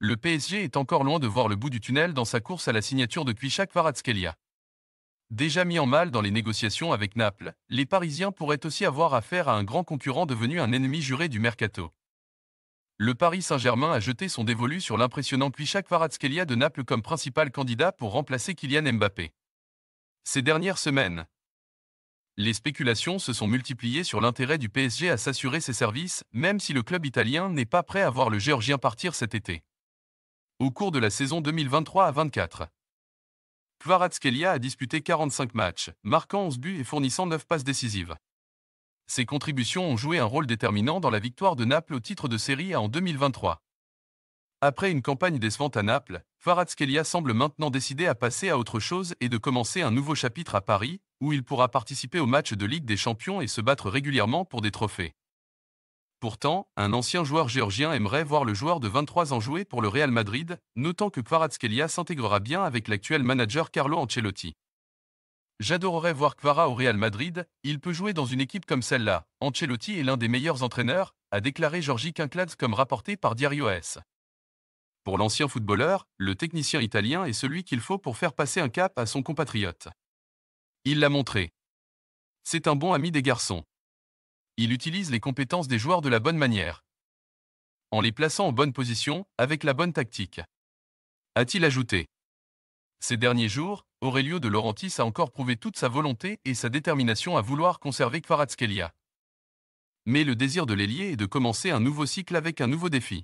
le PSG est encore loin de voir le bout du tunnel dans sa course à la signature de Kwiczak varatskelia Déjà mis en mal dans les négociations avec Naples, les Parisiens pourraient aussi avoir affaire à un grand concurrent devenu un ennemi juré du mercato. Le Paris Saint-Germain a jeté son dévolu sur l'impressionnant Kwiczak varatskelia de Naples comme principal candidat pour remplacer Kylian Mbappé. Ces dernières semaines, les spéculations se sont multipliées sur l'intérêt du PSG à s'assurer ses services, même si le club italien n'est pas prêt à voir le Géorgien partir cet été au cours de la saison 2023 à 24. a disputé 45 matchs, marquant 11 buts et fournissant 9 passes décisives. Ses contributions ont joué un rôle déterminant dans la victoire de Naples au titre de Série A en 2023. Après une campagne décevante à Naples, Kvaratskhelia semble maintenant décidé à passer à autre chose et de commencer un nouveau chapitre à Paris, où il pourra participer aux matchs de Ligue des Champions et se battre régulièrement pour des trophées. Pourtant, un ancien joueur géorgien aimerait voir le joueur de 23 ans jouer pour le Real Madrid, notant que Kvaratskhelia s'intégrera bien avec l'actuel manager Carlo Ancelotti. J'adorerais voir Kvara au Real Madrid, il peut jouer dans une équipe comme celle-là. Ancelotti est l'un des meilleurs entraîneurs, a déclaré Georgi Kinkladze, comme rapporté par Diario S. Pour l'ancien footballeur, le technicien italien est celui qu'il faut pour faire passer un cap à son compatriote. Il l'a montré. C'est un bon ami des garçons il utilise les compétences des joueurs de la bonne manière. En les plaçant en bonne position, avec la bonne tactique. A-t-il ajouté Ces derniers jours, Aurelio de Laurentis a encore prouvé toute sa volonté et sa détermination à vouloir conserver Kvaratskhelia. Mais le désir de l'ailier est de commencer un nouveau cycle avec un nouveau défi.